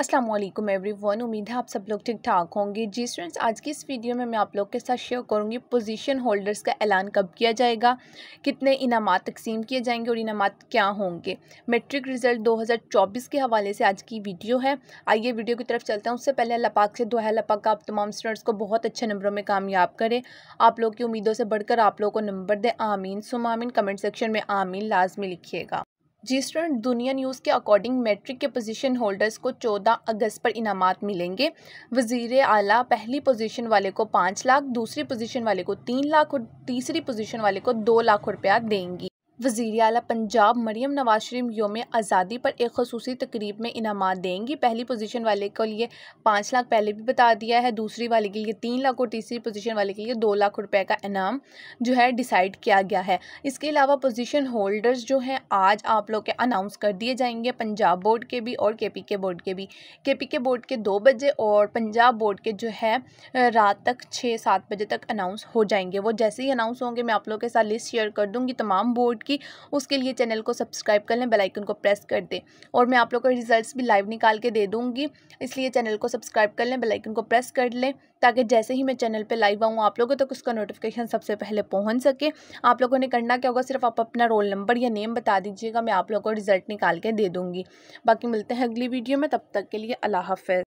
Aslam every one उम्मीद है आप सब लोग ठीक ठाक होंगे जी स्टूडेंट्स आज की इस वीडियो में मैं आप लोग के साथ शेयर करूंगी पोजीशन होल्डर्स का ऐलान कब किया जाएगा कितने इनाम तकसीम किए जाएंगे और इनाम क्या होंगे मेट्रिक रिज़ल्ट 2024 के हवाले से आज की वीडियो है आइए वीडियो की तरफ चलते हैं उससे पहले लपाक से दोहे लपाक का आप तमाम स्टूडेंट्स को बहुत अच्छे नंबरों में कामयाब करें आप लोग की उम्मीदों से बढ़कर आप लोग को नंबर दें आमीन सुमामीन कमेंट सेक्शन में आमीन लाजमी लिखिएगा जी स्टूडेंट दुनिया न्यूज़ के अकॉर्डिंग मेट्रिक के पोजीशन होल्डर्स को 14 अगस्त पर इनाम मिलेंगे वजीर अली पहली पोजीशन वाले को पाँच लाख दूसरी पोजीशन वाले को तीन लाख और तीसरी पोजीशन वाले को दो लाख रुपया देंगी वजीर अली पंजाब मरीम नवाज शरीफ योम आज़ादी पर एक खसूसी तकरीब में इनाम देंगी पहली पोजीशन वाले के लिए पाँच लाख पहले भी बता दिया है दूसरी वाले के लिए तीन लाख और तीसरी पोजीशन वाले के लिए दो लाख रुपए का इनाम जो है डिसाइड किया गया है इसके अलावा पोजीशन होल्डर्स जो हैं आज आप लोग के अनाउंस कर दिए जाएंगे पंजाब बोर्ड के भी और के पी के बोर्ड के भी के पी के बोर्ड के दो बजे और पंजाब बोर्ड के जो है रात तक छः सात बजे तक अनाउंस हो जाएंगे वो जैसे ही अनाउंस होंगे मैं आप लोग के साथ लिस्ट शेयर कर दूँगी तमाम बोर्ड की उसके लिए चैनल को सब्सक्राइब कर लें बेलाइकन को प्रेस कर दें और मैं आप लोग को रिजल्ट भी लाइव निकाल के दे दूँगी इसलिए चैनल को सब्सक्राइब कर लें बेलाइकन को प्रेस कर लें ताकि जैसे ही मैं चैनल पे लाइव आऊँ आप लोगों तक तो उसका नोटिफिकेशन सबसे पहले पहुंच सके आप लोगों ने करना क्या होगा सिर्फ आप अपना रोल नंबर या नेम बता दीजिएगा मैं आप लोगों को रिजल्ट निकाल के दे दूँगी बाकी मिलते हैं अगली वीडियो में तब तक के लिए अल्लाह हाफ